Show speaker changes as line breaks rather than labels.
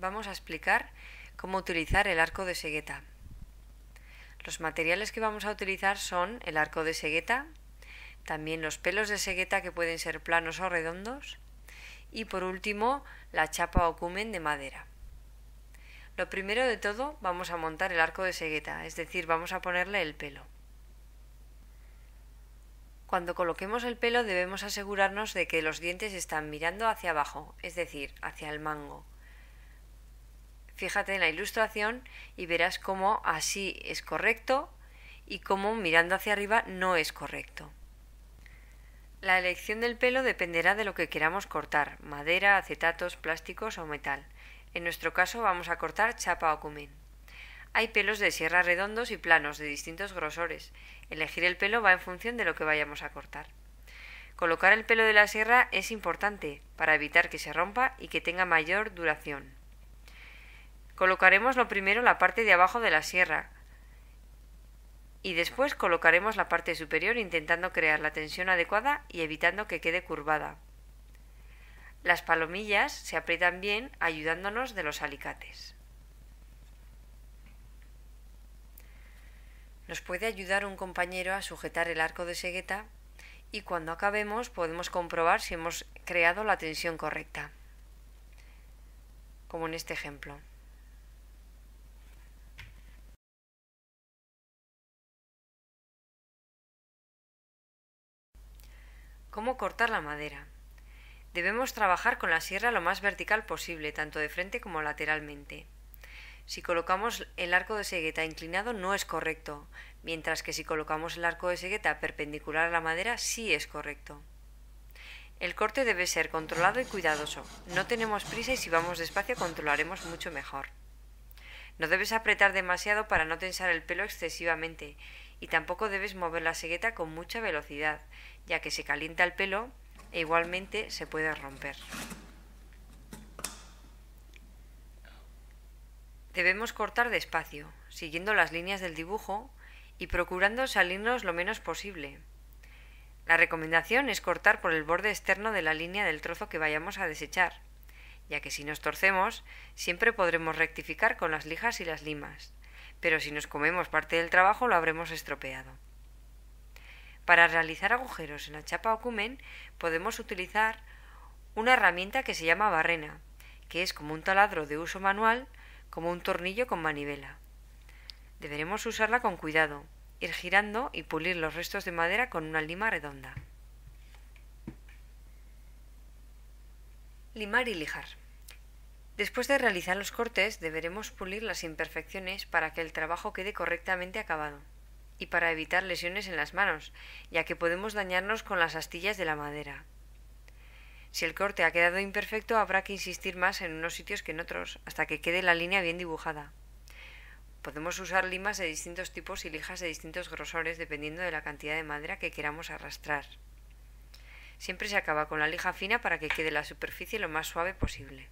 vamos a explicar cómo utilizar el arco de segueta. Los materiales que vamos a utilizar son el arco de segueta, también los pelos de segueta que pueden ser planos o redondos y por último la chapa o cumen de madera. Lo primero de todo vamos a montar el arco de segueta, es decir, vamos a ponerle el pelo. Cuando coloquemos el pelo debemos asegurarnos de que los dientes están mirando hacia abajo, es decir, hacia el mango. Fíjate en la ilustración y verás cómo así es correcto y cómo mirando hacia arriba no es correcto. La elección del pelo dependerá de lo que queramos cortar, madera, acetatos, plásticos o metal. En nuestro caso vamos a cortar chapa o cumín. Hay pelos de sierra redondos y planos de distintos grosores. Elegir el pelo va en función de lo que vayamos a cortar. Colocar el pelo de la sierra es importante para evitar que se rompa y que tenga mayor duración. Colocaremos lo primero la parte de abajo de la sierra y después colocaremos la parte superior intentando crear la tensión adecuada y evitando que quede curvada. Las palomillas se aprietan bien ayudándonos de los alicates. Nos puede ayudar un compañero a sujetar el arco de segueta y cuando acabemos podemos comprobar si hemos creado la tensión correcta, como en este ejemplo. cómo cortar la madera. Debemos trabajar con la sierra lo más vertical posible, tanto de frente como lateralmente. Si colocamos el arco de segueta inclinado no es correcto, mientras que si colocamos el arco de segueta perpendicular a la madera sí es correcto. El corte debe ser controlado y cuidadoso. No tenemos prisa y si vamos despacio controlaremos mucho mejor. No debes apretar demasiado para no tensar el pelo excesivamente y tampoco debes mover la segueta con mucha velocidad, ya que se calienta el pelo e igualmente se puede romper. Debemos cortar despacio, siguiendo las líneas del dibujo y procurando salirnos lo menos posible. La recomendación es cortar por el borde externo de la línea del trozo que vayamos a desechar, ya que si nos torcemos siempre podremos rectificar con las lijas y las limas pero si nos comemos parte del trabajo lo habremos estropeado. Para realizar agujeros en la chapa o cumen podemos utilizar una herramienta que se llama barrena, que es como un taladro de uso manual, como un tornillo con manivela. Deberemos usarla con cuidado, ir girando y pulir los restos de madera con una lima redonda. Limar y lijar. Después de realizar los cortes deberemos pulir las imperfecciones para que el trabajo quede correctamente acabado y para evitar lesiones en las manos, ya que podemos dañarnos con las astillas de la madera. Si el corte ha quedado imperfecto, habrá que insistir más en unos sitios que en otros, hasta que quede la línea bien dibujada. Podemos usar limas de distintos tipos y lijas de distintos grosores dependiendo de la cantidad de madera que queramos arrastrar. Siempre se acaba con la lija fina para que quede la superficie lo más suave posible.